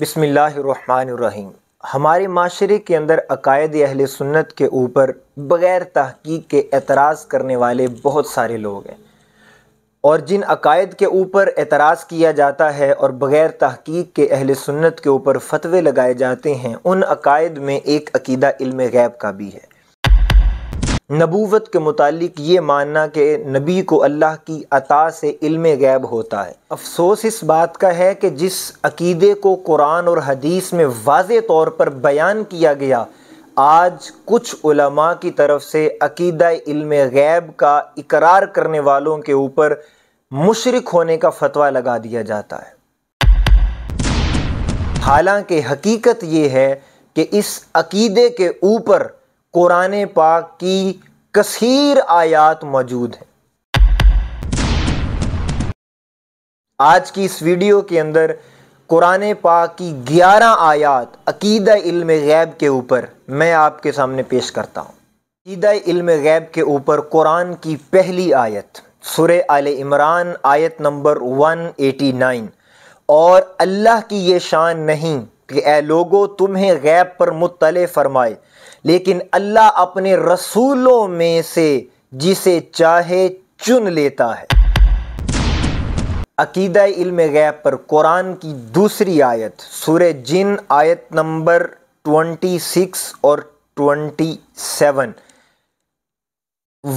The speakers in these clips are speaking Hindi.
बसमीम हमारे माशरे के अंदर अकायद अहल सुन्नत के ऊपर बग़ैर तहकीक के एतराज़ करने वाले बहुत सारे लोग हैं और जिन अकायद के ऊपर एतराज़ किया जाता है और बग़ैर तहकीक के अहल सुन्नत के ऊपर फतवे लगाए जाते हैं उन अकायद में एक अकीदा इल्म गैब का भी है नबूवत के मुतालिक ये मानना कि नबी को अल्लाह की अता से इल्म गैब होता है अफसोस इस बात का है कि जिस अकीदे को कुरान और हदीस में वाज तौर पर बयान किया गया आज कुछ उलमा की तरफ से अकीदा इल्म गैब का इकरार करने वालों के ऊपर मुशरक होने का फतवा लगा दिया जाता है हालांकि हकीकत ये है कि इस अकीदे के ऊपर कुरान पाक की कसीर आयात मौजूद है आज की इस वीडियो के अंदर कुरान पाक की 11 आयात अकीद इल्म गैब के ऊपर मैं आपके सामने पेश करता हूँ अकीद इल्म गैब के ऊपर कुरान की पहली आयत सुर आल इमरान आयत नंबर 189 और अल्लाह की ये शान नहीं कि ए लोगो तुम्हें गैब पर मुतले फरमाए लेकिन अल्लाह अपने रसूलों में से जिसे चाहे चुन लेता है अकीद इल्म गैब पर कुरान की दूसरी आयत सूर्य जिन आयत नंबर 26 और 27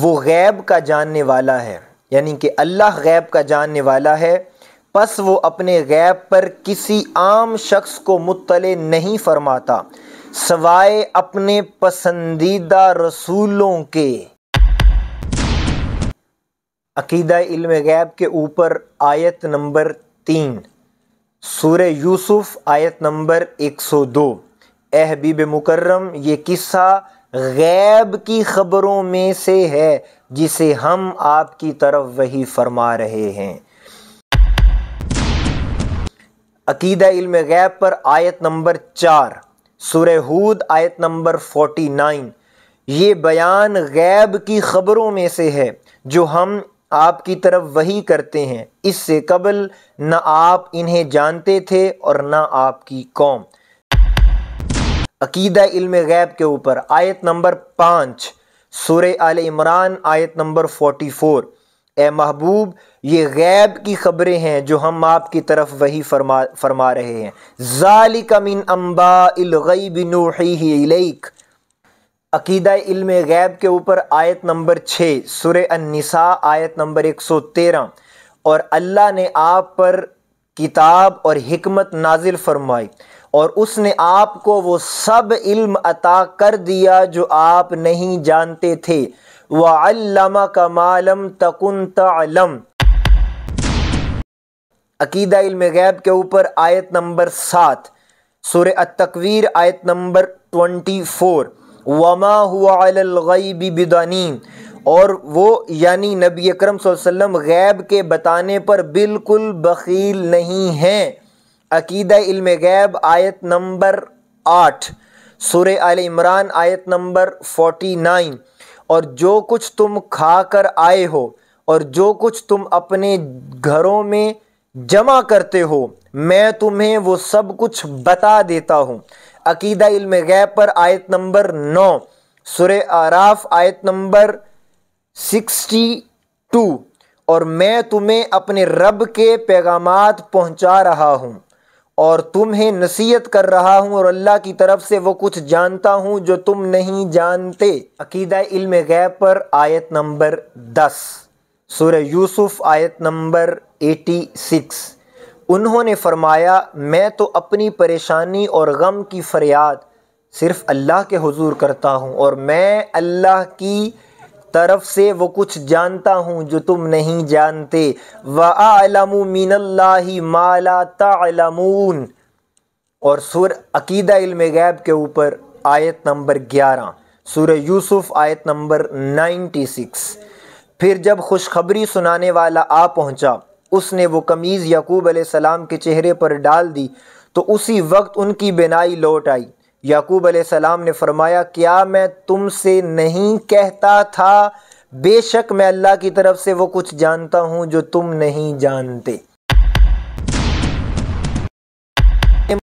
वो गैब का जानने वाला है यानी कि अल्लाह गैब का जानने वाला है बस वो अपने गैब पर किसी आम शख्स को मुतले नहीं फरमाता सवाए अपने पसंदीदा रसूलों के अकीदा इल्म गैब के ऊपर आयत नंबर तीन सूर यूसुफ आयत नंबर एक सौ दो एहबीब हबीब मुकर्रम ये किस्सा गैब की ख़बरों में से है जिसे हम आपकी तरफ वही फरमा रहे हैं अकीदा इल्म गैब पर आयत नंबर चार सूर्य हूद आयत नंबर 49 ये बयान गैब की ख़बरों में से है जो हम आपकी तरफ वही करते हैं इससे कबल न आप इन्हें जानते थे और न आपकी कौम अकीदा इल्म गैब के ऊपर आयत नंबर पाँच सुर आल इमरान आयत नंबर फोर्टी फोर ए महबूब ये गैब की ख़बरें हैं जो हम आपकी तरफ वही फरमा फरमा रहे हैं ज़ालिक मिन अम्बा इलगैब अकीदा इल्म गैब के ऊपर आयत नंबर छः सुर अनिसा आयत नंबर एक सौ तेरह और अल्लाह ने आप पर किताब और हमत नाजिल फरमाई और उसने आपको वो सब इल्म अता कर दिया जो आप नहीं जानते थे वल्लम कमालम तकुन तलम अकीदा इल्म गैब के ऊपर आयत नंबर सात सुर तकवीर आयत नंबर ट्वेंटी फोर वमा हुआ गईबी और वो यानी नबी अक्रम वसल्लम गैब के बताने पर बिल्कुल बकील नहीं हैं अकीदा इल्म गैब आयत नंबर आठ सुर आल इमरान आयत नंबर फोर्टी नाइन और जो कुछ तुम खा कर आए हो और जो कुछ तुम अपने घरों में जमा करते हो मैं तुम्हें वो सब कुछ बता देता हूँ अकीदा इल्म गैब पर आयत नंबर नौ सुरे आराफ आयत नंबर सिक्सटी टू और मैं तुम्हें अपने रब के पैगाम पहुँचा रहा हूँ और तुम्हें नसीहत कर रहा हूँ और अल्लाह की तरफ से वो कुछ जानता हूँ जो तुम नहीं जानते अकीदा इल्म गैब पर आयत नंबर दस सूर यूसुफ आयत नंबर एटी सिक्स उन्होंने फरमाया मैं तो अपनी परेशानी और गम की फरियाद सिर्फ़ अल्लाह के हुजूर करता हूँ और मैं अल्लाह की तरफ से वो कुछ जानता हूँ जो तुम नहीं जानते व आलमू माला और सुर अकीदा इल्म गैब के ऊपर आयत नंबर ग्यारह सुर यूसुफ आयत नंबर नाइन्टी सिक्स फिर जब खुशखबरी सुनाने वाला आ पहुंचा उसने वो कमीज़ यकूब सलाम के चेहरे पर डाल दी तो उसी वक्त उनकी बिनाई लौट आई याकूब आसमाम ने फरमाया क्या मैं तुमसे नहीं कहता था बेशक मैं अल्लाह की तरफ से वो कुछ जानता हूँ जो तुम नहीं जानते